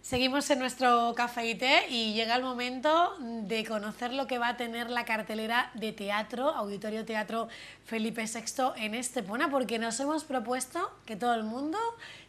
Seguimos en nuestro café y té y llega el momento de conocer lo que va a tener la cartelera de teatro, Auditorio Teatro Felipe VI en Estepona, porque nos hemos propuesto que todo el mundo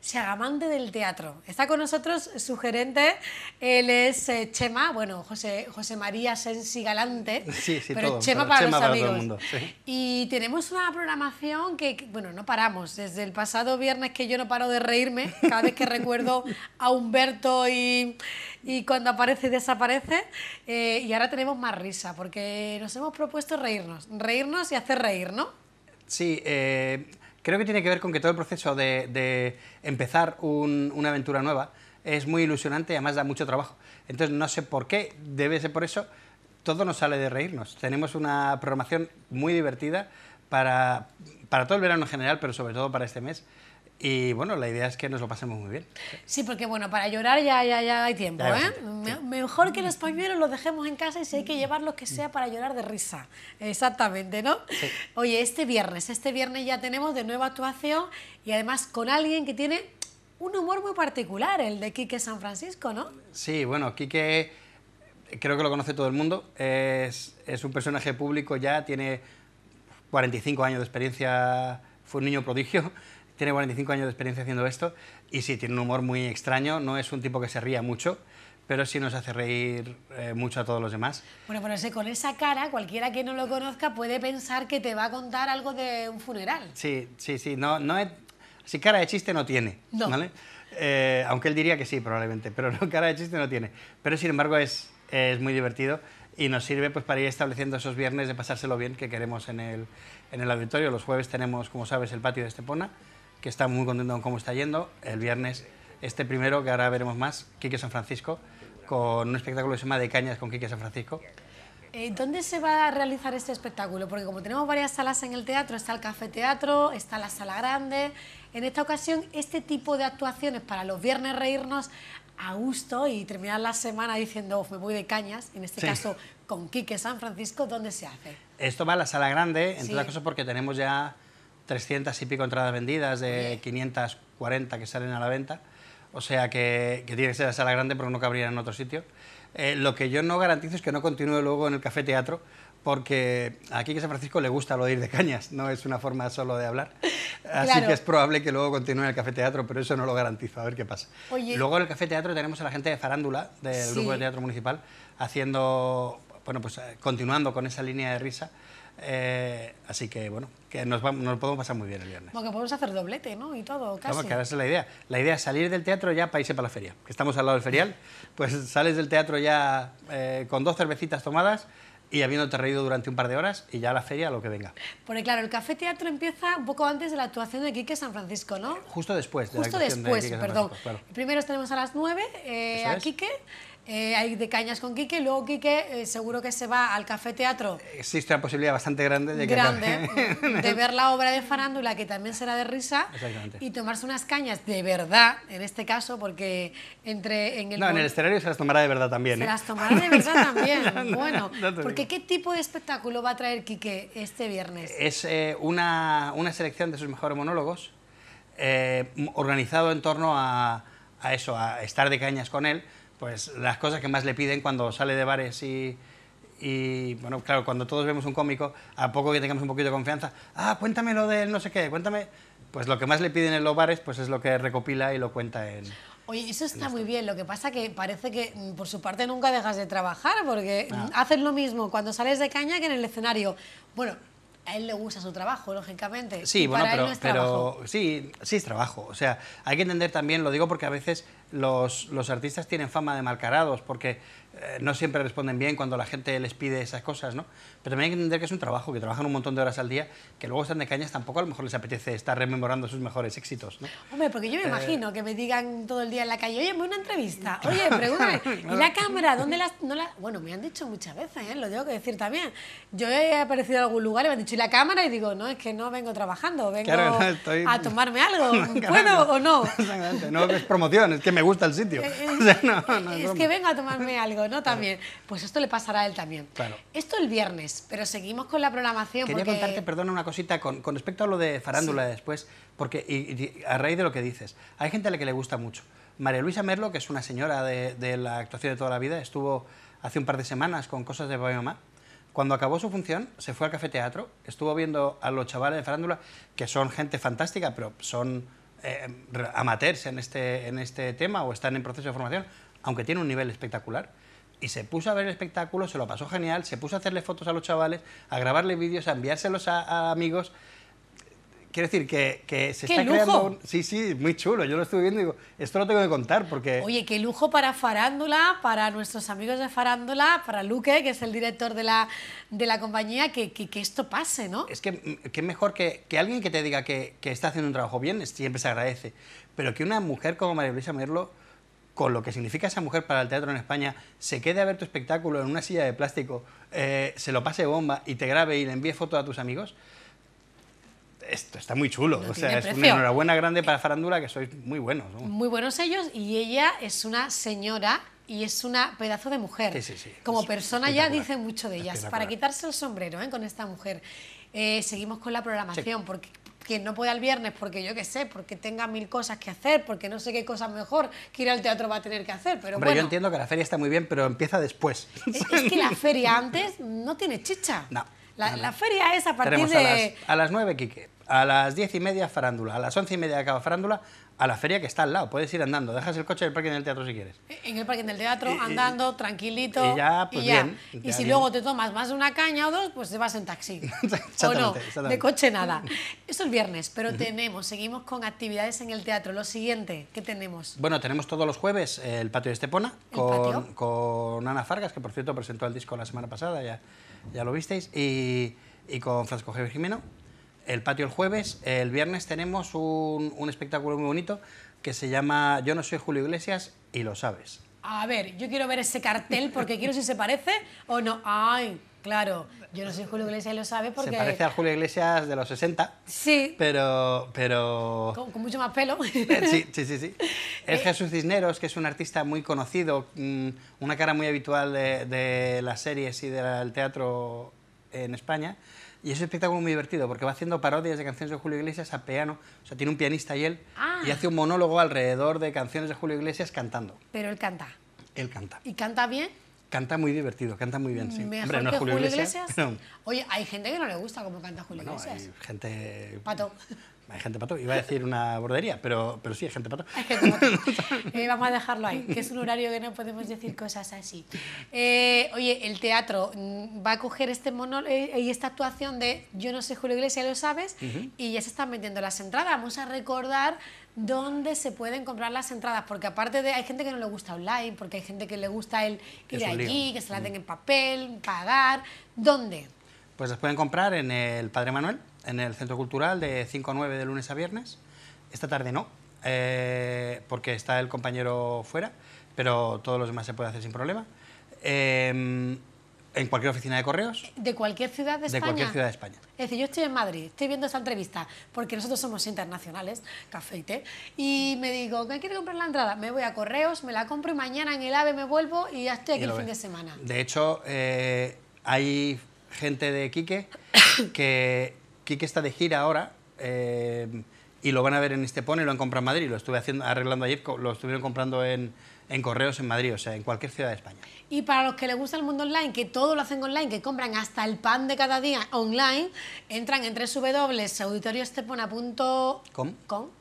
se haga amante del teatro. Está con nosotros su gerente, él es eh, Chema, bueno, José, José María Sensi Galante, pero Chema para los amigos. Y tenemos una programación que, bueno, no paramos, desde el pasado viernes que yo no paro de reírme, cada vez que recuerdo a Humberto y, y cuando aparece y desaparece, eh, y ahora tenemos más risa, porque nos hemos propuesto reírnos, reírnos y hacer reír, ¿no? Sí, eh, Creo que tiene que ver con que todo el proceso de, empezar una aventura nueva es muy ilusionante y además da mucho trabajo. Entonces no sé por qué, debe ser por eso, todo nos sale de reírnos. Tenemos una programación muy divertida para, para todo el verano en general, pero sobre todo para este mes. Y bueno, la idea es que nos lo pasemos muy bien. Sí, porque bueno, para llorar ya, ya, ya hay tiempo, ¿eh? Mejor que los pañuelos los dejemos en casa y si hay que llevar llevarlos que sea para llorar de risa. Exactamente, ¿no? Oye, este viernes, este viernes ya tenemos de nueva actuación y además con alguien que tiene un humor muy particular, el de Quique San Francisco, ¿no? Sí, bueno, Quique creo que lo conoce todo el mundo. Es, es un personaje público ya, tiene 45 años de experiencia, fue un niño prodigio tiene 45 años de experiencia haciendo esto y sí, tiene un humor muy extraño, no es un tipo que se ría mucho, pero sí nos hace reír eh, mucho a todos los demás. Bueno, ponerse pues con esa cara, cualquiera que no lo conozca puede pensar que te va a contar algo de un funeral. Sí, sí, sí, no, no es... Si cara de chiste no tiene, no. ¿vale? Eh, aunque él diría que sí, probablemente, pero no, cara de chiste no tiene. Pero sin embargo es, es muy divertido y nos sirve pues, para ir estableciendo esos viernes de pasárselo bien que queremos en el, en el auditorio. Los jueves tenemos, como sabes, el patio de Estepona, que está muy contento con cómo está yendo. El viernes, este primero, que ahora veremos más, Quique San Francisco, con un espectáculo que se llama De Cañas con Quique San Francisco. Eh, ¿Dónde se va a realizar este espectáculo? Porque como tenemos varias salas en el teatro, está el Café Teatro, está la Sala Grande. En esta ocasión, este tipo de actuaciones para los viernes reírnos a gusto y terminar la semana diciendo me voy de cañas, en este caso con Quique San Francisco, ¿dónde se hace? Esto va a la Sala Grande, entre otras cosas porque tenemos ya 300 y pico entradas vendidas de 540 que salen a la venta. O sea que, tiene que ser la sala grande porque no cabría en otro sitio. Eh, lo que yo no garantizo es que no continúe luego en el café teatro, porque aquí que San Francisco le gusta lo de ir de cañas, no es una forma solo de hablar. Así que es probable que luego continúe en el café teatro, pero eso no lo garantizo, a ver qué pasa. Luego en el café teatro tenemos a la gente de Farándula, del grupo de teatro municipal, haciendo, bueno, pues eh, continuando con esa línea de risa. Eh, así que, bueno, que nos, vamos, nos, podemos pasar muy bien el viernes. Porque podemos hacer doblete, ¿no? Y todo, casi. Claro, que esa es la idea. La idea es salir del teatro ya para irse para la feria, que estamos al lado del ferial. Pues sales del teatro ya eh, con dos cervecitas tomadas y habiéndote reído durante un par de horas y ya la feria lo que venga. Porque claro, el café teatro empieza un poco antes de la actuación de Quique San Francisco, ¿no? Justo después de Justo la después, de Quique perdón. Primero tenemos a las 9 eh, a Quique. Eh, hay de cañas con Quique, luego Quique eh, seguro que se va al Café Teatro. Existe una posibilidad bastante grande de, grande, eh, de ver la obra de Farándula, que también será de risa, y tomarse unas cañas de verdad, en este caso, porque entre en el... escenario se las tomará de verdad también. Se las tomará de verdad también, bueno. porque ¿qué tipo de espectáculo va a traer Quique este viernes? Es una, una, selección de sus mejores monólogos, organizado en torno a, a eso, a estar de cañas con él, pues las cosas que más le piden cuando sale de bares y, y bueno, claro, cuando todos vemos un cómico, a poco que tengamos un poquito de confianza, ah, cuéntame lo de él no sé qué, cuéntame, pues lo que más le piden en los bares, pues es lo que recopila y lo cuenta en... Oye, eso está muy bien, lo que pasa que parece que mm, por su parte nunca dejas de trabajar, porque ah. haces lo mismo cuando sales de caña que en el escenario. Bueno, a él le gusta su trabajo, lógicamente. Sí, bueno, pero, pero sí, sí es trabajo. O sea, hay que entender también, lo digo porque a veces los, los artistas tienen fama de malcarados, porque eh, no siempre responden bien cuando la gente les pide esas cosas, ¿no? Pero también hay que entender que es un trabajo, que trabajan un montón de horas al día, que luego están de cañas, tampoco a lo mejor les apetece estar rememorando sus mejores éxitos, ¿no? Hombre, porque yo me eh, imagino que me digan todo el día en la calle, oye, me una entrevista, oye, pregúntame, ¿y la cámara? ¿Dónde las...? No la... Bueno, me han dicho muchas veces, ¿eh? lo tengo que decir también. Yo he aparecido en algún lugar y me han dicho, ¿y la cámara? Y digo, no, es que no vengo trabajando, vengo a tomarme algo, ¿puedo o no? No es promoción, es que me gusta el sitio. Eh, es que vengo a tomarme algo, ¿no? También. Pues esto le pasará a él también. Claro. Esto el viernes, pero seguimos con la programación. Quería contarte, perdona, una cosita con, respecto a lo de farándula después, porque a raíz de lo que dices, hay gente a la que le gusta mucho. María Luisa Merlo, que es una señora de, la actuación de toda la vida, estuvo hace un par de semanas con cosas de Papá Mamá. Cuando acabó su función, se fue al café teatro, estuvo viendo a los chavales de farándula, que son gente fantástica, pero son eh, amateurs en este, en este tema o están en proceso de formación, aunque tienen un nivel espectacular y se puso a ver el espectáculo, se lo pasó genial, se puso a hacerle fotos a los chavales, a grabarle vídeos, a enviárselos a, amigos. Quiero decir que, que se está creando. Sí, sí, muy chulo. Yo lo estuve viendo y digo, esto lo tengo que contar porque. Oye, qué lujo para Farándula, para nuestros amigos de Farándula, para Luque, que es el director de la, de la compañía, que, que, esto pase, ¿no? Es que, qué mejor que, alguien que te diga que, está haciendo un trabajo bien, siempre se agradece. Pero que una mujer como María Luisa Merlo con lo que significa esa mujer para el teatro en España, se quede a ver tu espectáculo en una silla de plástico, eh, se lo pase bomba y te grabe y le envíe fotos a tus amigos, esto está muy chulo. o sea, es una enhorabuena grande eh, para Farándula, que sois muy buenos. Muy buenos ellos, y ella es una señora y es una pedazo de mujer. Como persona ya dice mucho de ellas. Para quitarse el sombrero ¿eh? con esta mujer. seguimos con la programación, porque quien no puede al viernes porque yo qué sé, porque tenga mil cosas que hacer, porque no sé qué cosa mejor que ir al teatro va a tener que hacer. Pero yo entiendo que la feria está muy bien, pero empieza después. Es, que la feria antes no tiene chicha. No. La, feria es a partir de... A las, a las 9, Quique. A las diez y media, farándula. A las once y media acaba farándula a la feria que está al lado. Puedes ir andando, dejas el coche en el parque del teatro si quieres. En el parque del teatro, andando, tranquilito. Y ya, pues y bien. Y si luego te tomas más de una caña o dos, pues te vas en taxi. o no, de coche nada. Esto es viernes, pero tenemos, seguimos con actividades en el teatro. Lo siguiente, ¿qué tenemos? Bueno, tenemos todos los jueves el patio de Estepona con, con, Ana Fargas, que por cierto presentó el disco la semana pasada, ya, ya lo visteis, y, con Francisco Javier Jimeno el patio el jueves. El viernes tenemos un, espectáculo muy bonito que se llama Yo no soy Julio Iglesias y lo sabes. A ver, yo quiero ver ese cartel porque quiero si se parece o no. Ay, claro, yo no soy Julio Iglesias y lo sabes porque... Se parece a Julio Iglesias de los 60. Sí. Pero... pero... Con, mucho más pelo. Eh, sí, sí, sí. sí. Es Jesús Cisneros, que es un artista muy conocido, mm, una cara muy habitual de las series y del teatro en España. Y es un espectáculo muy divertido porque va haciendo parodias de canciones de Julio Iglesias a piano. O sea, tiene un pianista y él. Y ah. hace un monólogo alrededor de canciones de Julio Iglesias cantando. Pero él canta. Él canta. ¿Y canta bien? Canta muy divertido, canta muy bien, sí. Julio, Iglesias. Oye, hay gente que no le gusta cómo canta Julio Iglesias. Hay gente. Pato. hay gente pato. Iba a decir una bordería, pero, pero sí, hay gente pato. Hay gente eh, vamos a dejarlo ahí, que es un horario que no podemos decir cosas así. Eh, oye, el teatro mm, va a coger este mono eh, y esta actuación de Yo no sé Julio Iglesias, lo sabes, y ya se están metiendo las entradas. Vamos a recordar dónde se pueden comprar las entradas, porque aparte de hay gente que no le gusta online, porque hay gente que le gusta el ir allí, que se la den en papel, pagar, ¿dónde? Pues las pueden comprar en el Padre Manuel, en el Centro Cultural de 5 a 9 de lunes a viernes. Esta tarde no, eh, porque está el compañero fuera, pero todos los demás se puede hacer sin problema. Em, en cualquier oficina de correos. De cualquier ciudad de, España. De cualquier ciudad de España. Es decir, yo estoy en Madrid, estoy viendo esta entrevista, porque nosotros somos internacionales, café y té, y me digo, ¿me quiere comprar la entrada? Me voy a correos, me la compro y mañana en el AVE me vuelvo y ya estoy aquí el fin de semana. De hecho, eh, hay gente de Quique que que está de gira ahora eh, y lo van a ver en Estepona y lo han comprado en Madrid. Lo estuve haciendo, arreglando ayer, lo estuvieron comprando en, correos en Madrid, o sea, en cualquier ciudad de España. Y para los que les gusta el mundo online, que todo lo hacen online, que compran hasta el pan de cada día online, entran en www.auditorioestepona.com.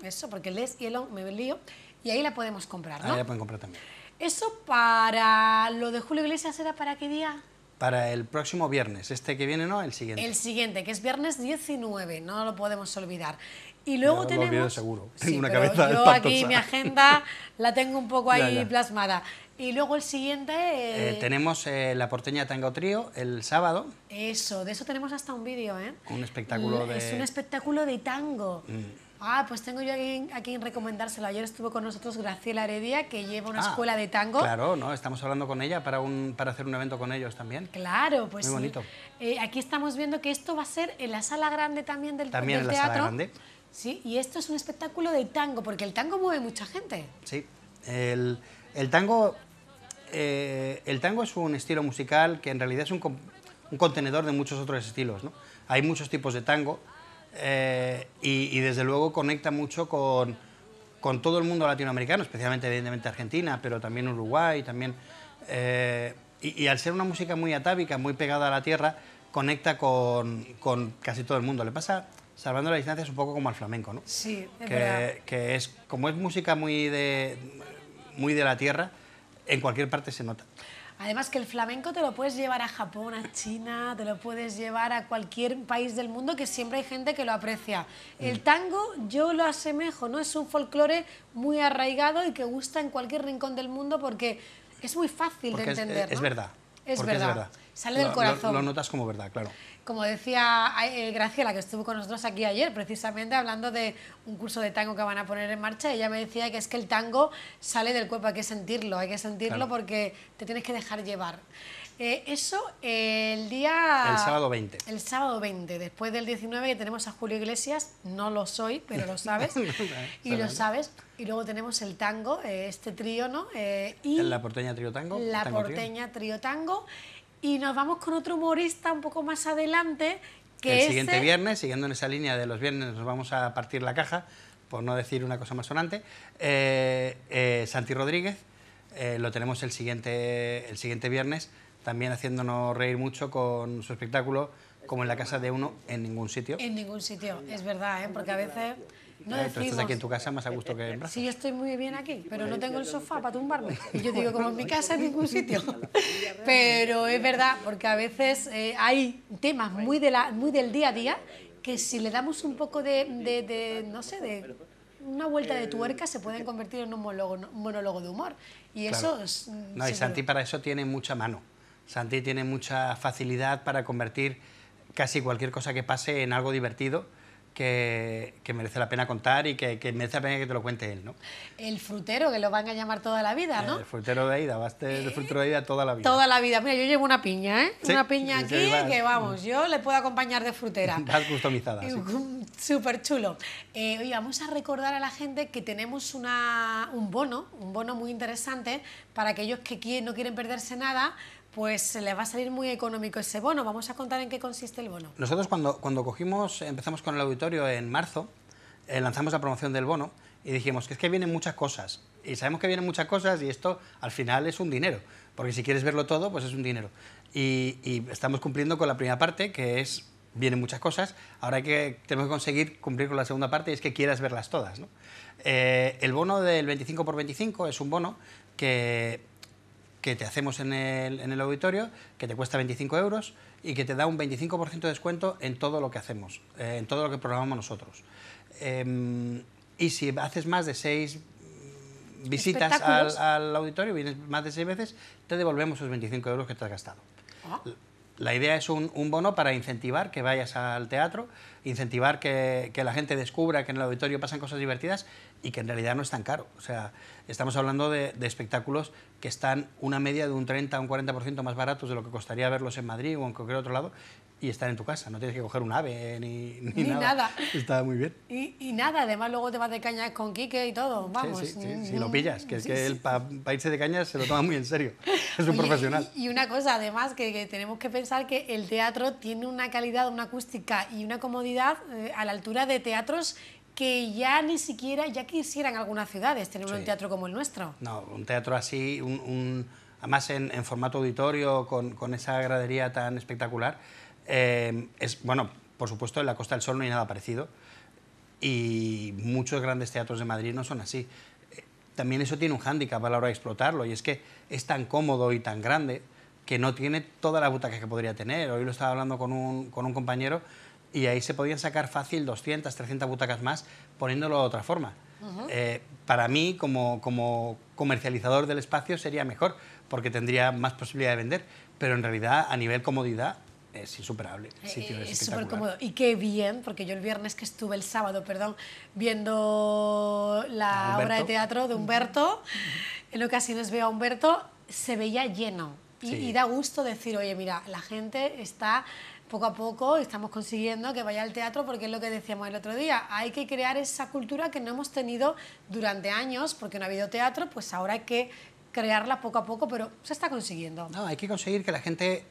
eso, porque les y on me lío. Y ahí la podemos comprar, ¿no? Ahí la pueden comprar también. ¿Eso para lo de Julio Iglesias era para qué día? para el próximo viernes, este que viene no, el siguiente. El siguiente, que es viernes 19, no lo podemos olvidar. Y luego tenemos... seguro, tengo Yo aquí mi agenda la tengo un poco ahí plasmada. Y luego el siguiente... Eh, eh, tenemos eh, La Porteña Tango Trío el sábado. Eso, de eso tenemos hasta un vídeo, ¿eh? Un espectáculo de... Es un espectáculo de tango. Mm. Ah, pues tengo yo a quien, a recomendárselo. Ayer estuvo con nosotros Graciela Heredia, que lleva una ah, escuela de tango. Claro, no, estamos hablando con ella para, un, para hacer un evento con ellos también. Claro, pues Muy bonito. Eh, aquí estamos viendo que esto va a ser en la sala grande también del, teatro. También en la sala grande. Sí, y esto es un espectáculo de tango, porque el tango mueve mucha gente. Sí, el, tango, eh, el tango es un estilo musical que en realidad es un, un contenedor de muchos otros estilos. ¿no? Hay muchos tipos de tango eh, y, desde luego conecta mucho con, todo el mundo latinoamericano, especialmente evidentemente Argentina, pero también Uruguay, también... Eh, y, al ser una música muy atávica, muy pegada a la tierra, conecta con, casi todo el mundo. Le pasa, salvando la distancia, es un poco como al flamenco, ¿no? Sí, que, que es como es música muy muy de la tierra, en cualquier parte se nota. Además que el flamenco te lo puedes llevar a Japón, a China, te lo puedes llevar a cualquier país del mundo que siempre hay gente que lo aprecia. El mm. tango yo lo asemejo, ¿no? Es un folclore muy arraigado y que gusta en cualquier rincón del mundo porque es muy fácil de entender. Es, verdad. Es verdad. Sale del corazón. lo notas como verdad, claro como decía eh, Graciela, que estuvo con nosotros aquí ayer, precisamente hablando de un curso de tango que van a poner en marcha, ella me decía que es que el tango sale del cuerpo, hay que sentirlo, hay que sentirlo porque te tienes que dejar llevar. Eh, eso eh, el día... El sábado 20. El sábado 20, después del 19 que tenemos a Julio Iglesias, no lo soy, pero lo sabes, y lo sabes. Y luego tenemos el tango, este trío, ¿no? y la porteña trío tango. La porteña trío Trio tango y nos vamos con otro humorista un poco más adelante. Que el siguiente viernes, siguiendo en esa línea de los viernes, nos vamos a partir la caja, por no decir una cosa más sonante. Eh, eh, Santi Rodríguez, eh, lo tenemos el siguiente, el siguiente viernes, también haciéndonos reír mucho con su espectáculo, como en la casa de uno, en ningún sitio. En ningún sitio, es verdad, porque a veces no aquí en tu casa más a gusto que en casa eh, eh, Sí, estoy muy bien aquí, pero no tengo el sofá para tumbarme. Y yo digo, como en mi casa, en ningún sitio. Pero es verdad, porque a veces eh, hay temas muy, de muy del día a día que si le damos un poco de, no sé, de una vuelta de tuerca se pueden convertir en un monólogo, de humor. Y eso es... No, y Santi para eso tiene mucha mano. Santi tiene mucha facilidad para convertir casi cualquier cosa que pase en algo divertido que, merece la pena contar y que, merece la pena que te lo cuente él, ¿no? El frutero, que lo van a llamar toda la vida, ¿no? El frutero de ida, vas de eh, frutero de ida toda la vida. Toda la vida. Mira, yo llevo una piña, ¿eh? una piña aquí que, vamos, yo le puedo acompañar de frutera. Estás customizada. Súper chulo. Eh, oye, vamos a recordar a la gente que tenemos un bono, un bono muy interesante para aquellos que no quieren perderse nada, pues le va a salir muy económico ese bono. Vamos a contar en qué consiste el bono. Nosotros cuando, cuando cogimos, empezamos con el auditorio en marzo, eh, lanzamos la promoción del bono y dijimos que es que vienen muchas cosas. Y sabemos que vienen muchas cosas y esto al final es un dinero, porque si quieres verlo todo, pues es un dinero. Y, estamos cumpliendo con la primera parte, que es vienen muchas cosas, ahora que, tenemos que conseguir cumplir con la segunda parte y es que quieras verlas todas. ¿no? Eh, el bono del 25x25 es un bono que que te hacemos en el, en el auditorio, que te cuesta 25 euros y que te da un 25% de descuento en todo lo que hacemos, eh, en todo lo que programamos nosotros. Em, y si haces más de seis visitas al, auditorio, vienes más de seis veces, te devolvemos esos 25 euros que te has gastado. Ah. La idea es un, bono para incentivar que vayas al teatro, incentivar que, la gente descubra que en el auditorio pasan cosas divertidas y que en realidad no es tan caro. O sea, estamos hablando de, espectáculos que están una media de un 30 o un 40% más baratos de lo que costaría verlos en Madrid o en cualquier otro lado y estar en tu casa. No tienes que coger un ave ni, ni, nada. Está muy bien. Y, y, nada, además luego te vas de cañas con Quique y todo. Vamos. Sí, sí, lo pillas, que es que él para irse de cañas se lo toma muy en serio. Es un profesional. Y, una cosa, además, que, tenemos que pensar que el teatro tiene una calidad, una acústica y una comodidad eh, a la altura de teatros que ya ni siquiera, ya quisieran algunas ciudades tener un teatro como el nuestro. No, un teatro así, un, además en, en, formato auditorio, con, con esa gradería tan espectacular eh, es, bueno, por supuesto, en la Costa del Sol no hay nada parecido y muchos grandes teatros de Madrid no son así. Eh, también eso tiene un hándicap a la hora de explotarlo y es que es tan cómodo y tan grande que no tiene toda la butaca que podría tener. Hoy lo estaba hablando con un, compañero y ahí se podían sacar fácil 200, 300 butacas más poniéndolo de otra forma. Eh, para mí, como, como comercializador del espacio, sería mejor porque tendría más posibilidad de vender, pero en realidad a nivel comodidad es insuperable. Eh, sitio es eh, súper cómodo. Y qué bien, porque yo el viernes que estuve, el sábado, perdón, viendo la obra de teatro de Humberto, en lo que nos veo a Humberto, se veía lleno. y da gusto decir, oye, mira, la gente está poco a poco estamos consiguiendo que vaya al teatro porque es lo que decíamos el otro día, hay que crear esa cultura que no hemos tenido durante años porque no ha habido teatro, pues ahora hay que crearla poco a poco, pero se está consiguiendo. No, hay que conseguir que la gente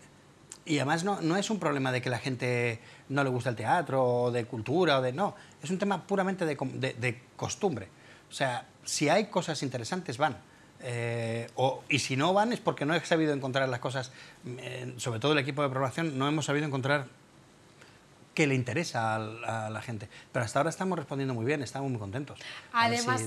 y además no, no es un problema de que la gente no le gusta el teatro o de cultura o de... No, es un tema puramente de, de, costumbre. O sea, si hay cosas interesantes, van. Eh, y si no van es porque no he sabido encontrar las cosas, mm, eh, sobre todo el equipo de programación, no hemos sabido encontrar que le interesa a, la gente. Pero hasta ahora estamos respondiendo muy bien, estamos muy contentos. Además,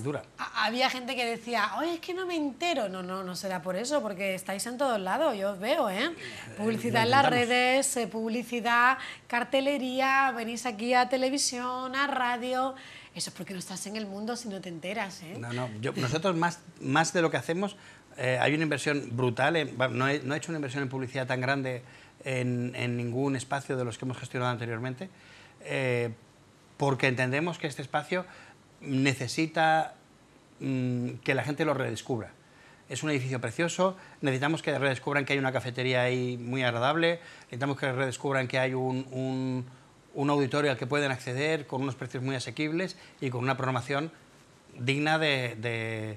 había gente que decía, oye, es que no me entero. No, no, no será por eso, porque estáis en todos lados, yo os veo, ¿eh? eh publicidad en las redes, eh, publicidad, cartelería, venís aquí a televisión, a radio. Eso es porque no estás en el mundo si no te enteras, ¿eh? No, no, nosotros más, más de lo que hacemos, eh, hay una inversión brutal, no, no he hecho una inversión en publicidad tan grande en, ningún espacio de los que hemos gestionado anteriormente, eh, porque entendemos que este espacio necesita mm, que la gente lo redescubra. Es un edificio precioso, necesitamos que redescubran que hay una cafetería ahí muy agradable, necesitamos que redescubran que hay un, auditorio al que pueden acceder con unos precios muy asequibles y con una programación digna de,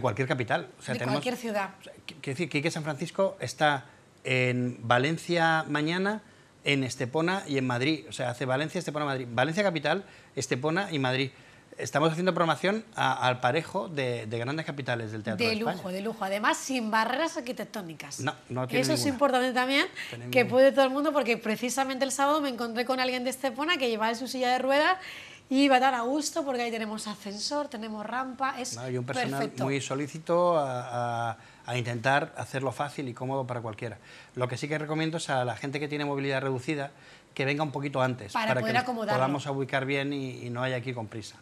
cualquier capital. de cualquier ciudad. Quiero decir que San Francisco está en Valencia mañana, en Estepona y en Madrid. O sea, hace Valencia, Estepona, Madrid. Valencia capital, Estepona y Madrid. Estamos haciendo programación al parejo de, de, grandes capitales del teatro. De, de lujo, de lujo. Además, sin barreras arquitectónicas. No, no tiene Eso es importante también, que puede todo el mundo, porque precisamente el sábado me encontré con alguien de Estepona que llevaba en su silla de ruedas y va a dar a gusto porque ahí tenemos ascensor, tenemos rampa, es un personal muy solícito a, intentar hacerlo fácil y cómodo para cualquiera. Lo que sí que recomiendo es a la gente que tiene movilidad reducida que venga un poquito antes para, que podamos ubicar bien y, no haya aquí con prisa.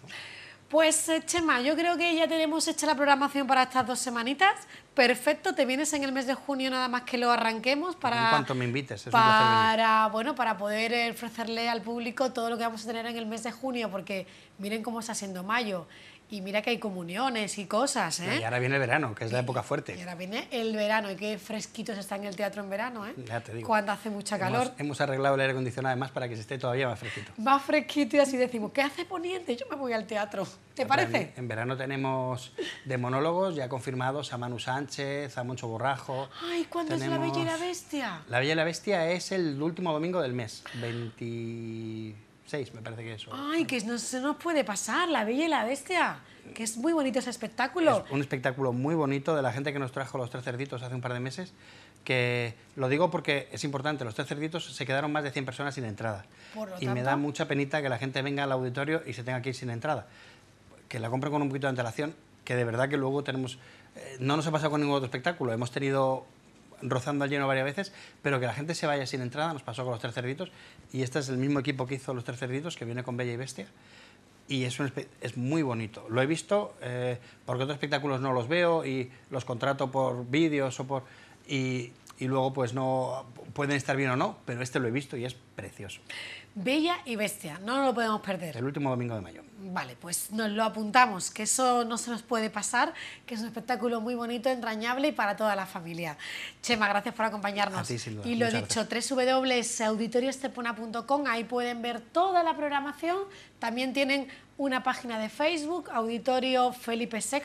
Pues eh, Chema, yo creo que ya tenemos hecha la programación para estas dos semanitas. Perfecto, te vienes en el mes de junio nada más que lo arranquemos para... En cuanto me invites, es para, Bueno, para poder ofrecerle al público todo lo que vamos a tener en el mes de junio, porque miren cómo está siendo mayo. Y mira que hay comuniones y cosas, ¿eh? Y ahora viene el verano, que es la época fuerte. Y ahora viene el verano, y qué fresquitos está en el teatro en verano, ¿eh? Ya te digo. Cuando hace mucha calor. Hemos, arreglado el aire acondicionado además para que se esté todavía más fresquito. Más fresquito y así decimos, ¿qué hace Poniente? Yo me voy al teatro. ¿Te parece? En verano tenemos de monólogos ya confirmados a Manu Sánchez, a Moncho Borrajo. Ay, ¿cuándo es La Bella y la Bestia? La Bella y la Bestia es el último domingo del mes, 20... 6, me parece que eso. Ay, que se nos puede pasar, La Bella y la Bestia. Que es muy bonito ese espectáculo. un espectáculo muy bonito de la gente que nos trajo los tres cerditos hace un par de meses. Que lo digo porque es importante, los tres cerditos se quedaron más de 100 personas sin entrada. y me da mucha penita que la gente venga al auditorio y se tenga que ir sin entrada. Que la compren con un poquito de antelación, que de verdad que luego tenemos. Eh, no nos ha pasado con ningún otro espectáculo. Hemos tenido rozando al lleno varias veces, pero que la gente se vaya sin entrada, nos pasó con los tres cerditos, y este es el mismo equipo que hizo los tres cerditos, que viene con Bella y Bestia, y es, es muy bonito. Lo he visto eh, porque otros espectáculos no los veo y los contrato por vídeos o por... Y, y luego pues no pueden estar bien o no, pero este lo he visto y es precioso. Bella y Bestia, no lo podemos perder. El último domingo de mayo. Vale, pues nos lo apuntamos, que eso no se nos puede pasar, que es un espectáculo muy bonito, entrañable y para toda la familia. Chema, gracias por acompañarnos. A ti, Y lo Muchas dicho, www.auditorioestepona.com, ahí pueden ver toda la programación. También tienen una página de Facebook, Auditorio Felipe VI,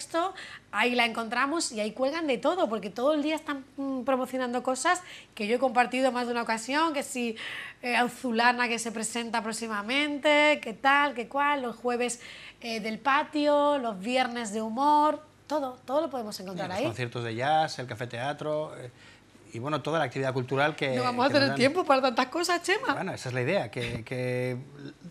ahí la encontramos y ahí cuelgan de todo, porque todo el día están mm, promocionando cosas que yo he compartido más de una ocasión, que si eh, que se presenta próximamente, qué tal, qué cual, los jueves eh, del patio, los viernes de humor, todo, todo lo podemos encontrar ahí. Los conciertos de jazz, el café teatro eh, y bueno, toda la actividad cultural que... No vamos a tener tiempo para tantas cosas, Chema. Bueno, esa es la idea, que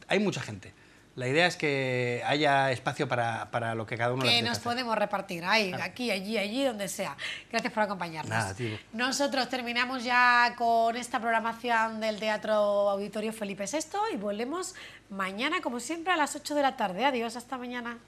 hay mucha gente. La idea es que haya espacio para, lo que cada uno Que nos podemos repartir, ahí, aquí, allí, allí, donde sea. Gracias por acompañarnos. Nosotros terminamos ya con esta programación del Teatro Auditorio Felipe VI y volvemos mañana, como siempre, a las 8 de la tarde. Adiós, hasta mañana.